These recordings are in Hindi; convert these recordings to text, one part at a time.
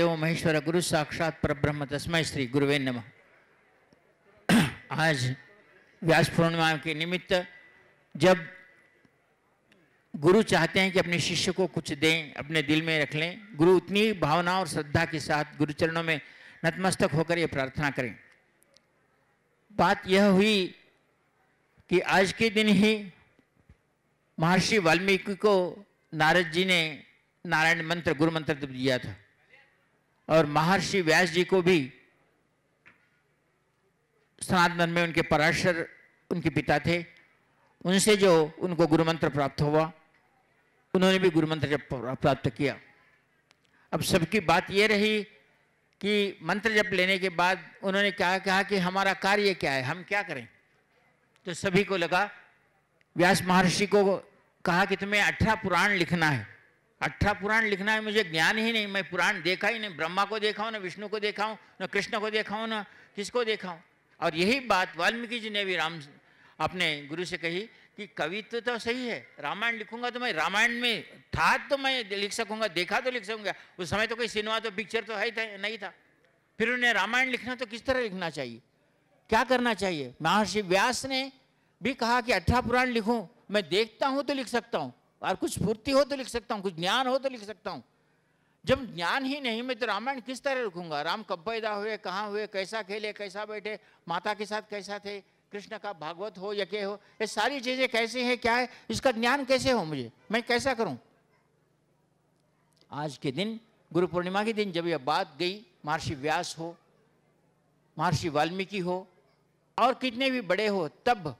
देव महेश्वर गुरु साक्षात पर ब्रह्म तस्मय श्री गुरुवे नम आज व्यास पूर्णिमा के निमित्त जब गुरु चाहते हैं कि अपने शिष्य को कुछ दें अपने दिल में रख लें गुरु उतनी भावना और श्रद्धा के साथ गुरु चरणों में नतमस्तक होकर ये प्रार्थना करें बात यह हुई कि आज के दिन ही महर्षि वाल्मीकि को नारद जी ने नारायण मंत्र गुरु मंत्र दिया था और महर्षि व्यास जी को भी सनातन में उनके पराशर उनके पिता थे उनसे जो उनको गुरु मंत्र प्राप्त हुआ उन्होंने भी गुरु मंत्र जब प्राप्त किया अब सबकी बात यह रही कि मंत्र जब लेने के बाद उन्होंने क्या कहा कि हमारा कार्य क्या है हम क्या करें तो सभी को लगा व्यास महर्षि को कहा कि तुम्हें अठारह पुराण लिखना है अट्ठा पुराण लिखना है मुझे ज्ञान ही नहीं मैं पुराण देखा ही नहीं ब्रह्मा को देखा हूँ ना विष्णु को देखा हूँ ना कृष्ण को देखा हूँ ना किसको देखा हूँ और यही बात वाल्मीकि जी ने भी राम अपने गुरु से कही कि कवित्व तो, तो सही है रामायण लिखूंगा तो मैं रामायण में था तो मैं लिख सकूंगा देखा तो लिख सकूंगा उस समय तो कोई सिनेमा तो पिक्चर तो है था नहीं था फिर उन्हें रामायण लिखना तो किस तरह लिखना चाहिए क्या करना चाहिए महर्षि व्यास ने भी कहा कि अठारह पुराण लिखूं मैं देखता हूं तो लिख सकता हूं और कुछ स्फूर्ति हो तो लिख सकता हूँ कुछ ज्ञान हो तो लिख सकता हूँ जब ज्ञान ही नहीं मैं तो रामायण किस तरह लिखूंगा राम कब पैदा हुए कहाँ हुए कैसा खेले कैसा बैठे माता के साथ कैसा थे कृष्ण का भागवत हो यके हो ये सारी चीज़ें कैसे हैं क्या है इसका ज्ञान कैसे हो मुझे मैं कैसा करूं आज के दिन गुरु पूर्णिमा के दिन जब यह बात गई महर्षि व्यास हो महर्षि वाल्मीकि हो और कितने भी बड़े हो तब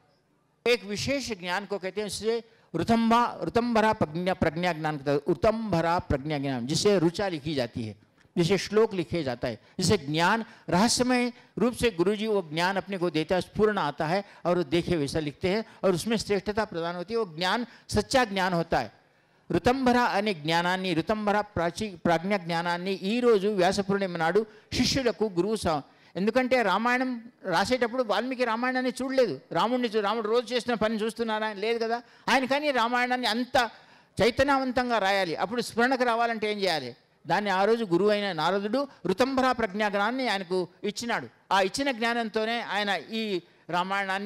एक विशेष ज्ञान को कहते हैं इससे रुतंबा ऋतम्भरा प्रज्ञा प्रज्ञा ज्ञान ऋतम्भरा प्रज्ञा ज्ञान जिसे रुचा लिखी जाती है जिसे श्लोक लिखे जाता है जिसे ज्ञान रहस्यमय रूप से गुरु जी वो ज्ञान अपने को देता है पूर्ण आता है और देखे वैसा लिखते हैं और उसमें श्रेष्ठता प्रदान होती है वो ज्ञान सच्चा ज्ञान होता है ఋతంభర అనే జ్ఞానాన్ని प्राज्ञा ప్రాచీ ప్రాజ్ఞ रोजु ఈరోజు వ్యాసపూర్ణిమ నాడు శిష్యులకు गुरु ఎందుకంటే రామాయణం రాసేటప్పుడు వాల్మీకి రామాయణాన్ని చూడలేదు రాముడిని రాముడు రోజు చేసిన పని చూస్తున్నారా లేదు కదా ఆయన కానీ రామాయణాన్ని అంత చైతన్యవంతంగా రాయాలి అప్పుడు స్మరణకు రావాలంటే ఏం చేయాలి దాన్ని ఆ రోజు గురువు అయిన నారదుడు ఋతంబరా ప్రజ్ఞాజ్ఞానాన్ని ఆయనకు ఇచ్చినాడు ఆ ఇచ్చిన జ్ఞానంతోనే ఆయన ఈ रायणा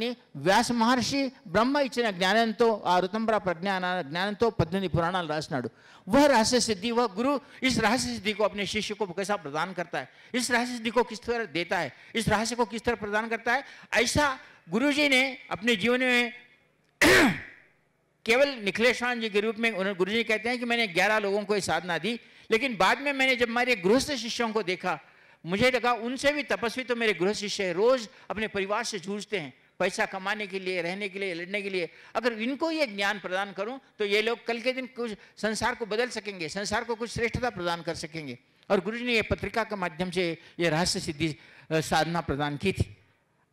व्यास महर्षि ब्रह्म इच्छा ज्ञान तो आ ఆ प्रज्ञा ज्ञान तो पद्धति पुराण रासना वह रहस्य सिद्धि वह गुरु इस रहस्य सिद्धि को अपने शिष्य को कैसा प्रदान करता है इस रहस्य सिद्धि को किस तरह देता है इस रहस्य को किस तरह प्रदान करता है ऐसा गुरु जी ने अपने जीवन में केवल निखिलेश्वरान जी के रूप में उन्होंने गुरु जी कहते हैं कि मैंने ग्यारह लोगों को साधना दी लेकिन बाद में मैंने जब मेरे गृहस्थ शिष्यों को देखा मुझे लगा उनसे भी तपस्वी तो मेरे गृह शिष्य है रोज अपने परिवार से जूझते हैं पैसा कमाने के लिए रहने के लिए लड़ने के लिए अगर इनको ये ज्ञान प्रदान करूं तो ये लोग कल के दिन कुछ संसार को बदल सकेंगे संसार को कुछ श्रेष्ठता प्रदान कर सकेंगे और गुरु जी ने ये पत्रिका के माध्यम से ये रहस्य सिद्धि साधना प्रदान की थी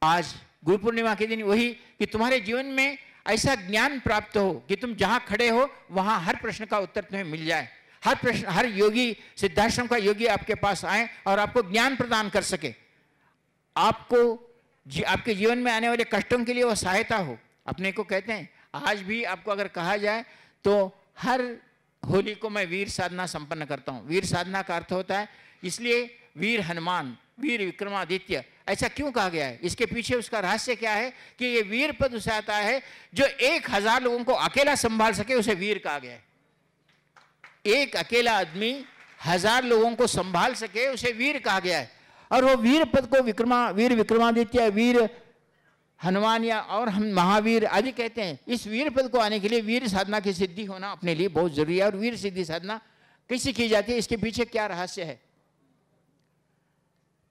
आज गुरु पूर्णिमा के दिन वही कि तुम्हारे जीवन में ऐसा ज्ञान प्राप्त हो कि तुम जहाँ खड़े हो वहाँ हर प्रश्न का उत्तर तुम्हें मिल जाए हर प्रश्न हर योगी सिद्धाश्रम का योगी आपके पास आए और आपको ज्ञान प्रदान कर सके आपको जी, आपके जीवन में आने वाले कष्टों के लिए वो सहायता हो अपने को कहते हैं आज भी आपको अगर कहा जाए तो हर होली को मैं वीर साधना संपन्न करता हूँ वीर साधना का अर्थ होता है इसलिए वीर हनुमान वीर विक्रमादित्य ऐसा क्यों कहा गया है इसके पीछे उसका रहस्य क्या है कि ये वीर पद उसे आता है जो एक हजार लोगों को अकेला संभाल सके उसे वीर कहा गया है एक अकेला आदमी हजार लोगों को संभाल सके उसे वीर कहा गया है और वो वीर पद को विक्रमा वीर विक्रमादित्य वीर हनुमान या और हम महावीर आदि कहते हैं इस वीर पद को आने के लिए वीर साधना की सिद्धि होना अपने लिए बहुत जरूरी है और वीर सिद्धि साधना कैसे की जाती है इसके पीछे क्या रहस्य है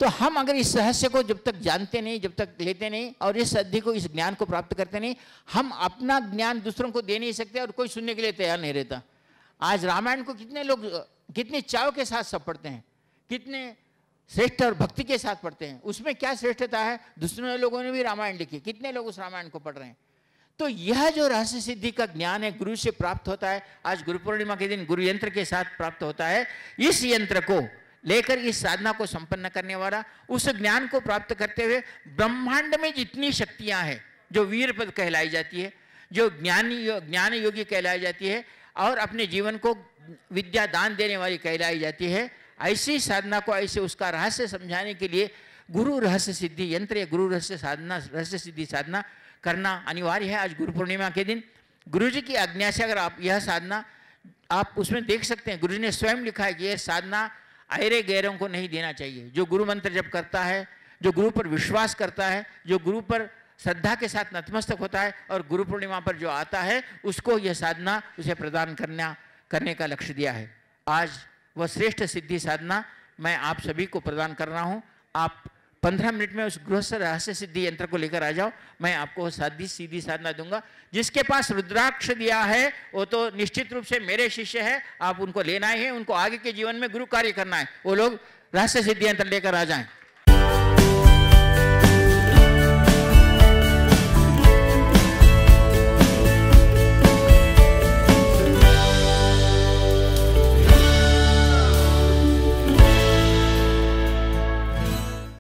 तो हम अगर इस रहस्य को जब तक जानते नहीं जब तक लेते नहीं और इस सिद्धि को इस ज्ञान को प्राप्त करते नहीं हम अपना ज्ञान दूसरों को दे नहीं सकते और कोई सुनने के लिए तैयार नहीं रहता आज रामायण को कितने लोग कितने चाव के साथ सब पढ़ते हैं कितने श्रेष्ठ और भक्ति के साथ पढ़ते हैं उसमें क्या श्रेष्ठता है दूसरे लोगों ने भी रामायण लिखी कितने लोग उस रामायण को पढ़ रहे हैं तो यह जो रहस्य सिद्धि का ज्ञान है गुरु से प्राप्त होता है आज गुरु पूर्णिमा के दिन गुरु यंत्र के साथ प्राप्त होता है इस यंत्र को लेकर इस साधना को संपन्न करने वाला उस ज्ञान को प्राप्त करते हुए ब्रह्मांड में जितनी शक्तियां हैं जो वीर पद कहलाई जाती है जो ज्ञानी ज्ञान योगी कहलाई जाती है और अपने जीवन को विद्या दान देने वाली कहलाई जाती है ऐसी साधना को ऐसे उसका रहस्य समझाने के लिए गुरु रहस्य सिद्धि यंत्र या गुरु रहस्य साधना रहस्य सिद्धि साधना करना अनिवार्य है आज गुरु पूर्णिमा के दिन गुरु जी की आज्ञा से अगर आप यह साधना आप उसमें देख सकते हैं गुरु जी ने स्वयं लिखा है कि यह साधना आयरे गैरों को नहीं देना चाहिए जो गुरु मंत्र जब करता है जो गुरु पर विश्वास करता है जो गुरु पर श्रद्धा के साथ नतमस्तक होता है और गुरु पूर्णिमा पर जो आता है उसको यह साधना उसे प्रदान करना करने का लक्ष्य दिया है आज वह श्रेष्ठ सिद्धि साधना मैं आप सभी को प्रदान कर रहा हूँ आप पंद्रह मिनट में उस गृहस्थ रहस्य सिद्धि यंत्र को लेकर आ जाओ मैं आपको साधी सीधी साधना दूंगा जिसके पास रुद्राक्ष दिया है वो तो निश्चित रूप से मेरे शिष्य है आप उनको लेना ही है उनको आगे के जीवन में गुरु कार्य करना है वो लोग रहस्य सिद्धि यंत्र लेकर आ जाएं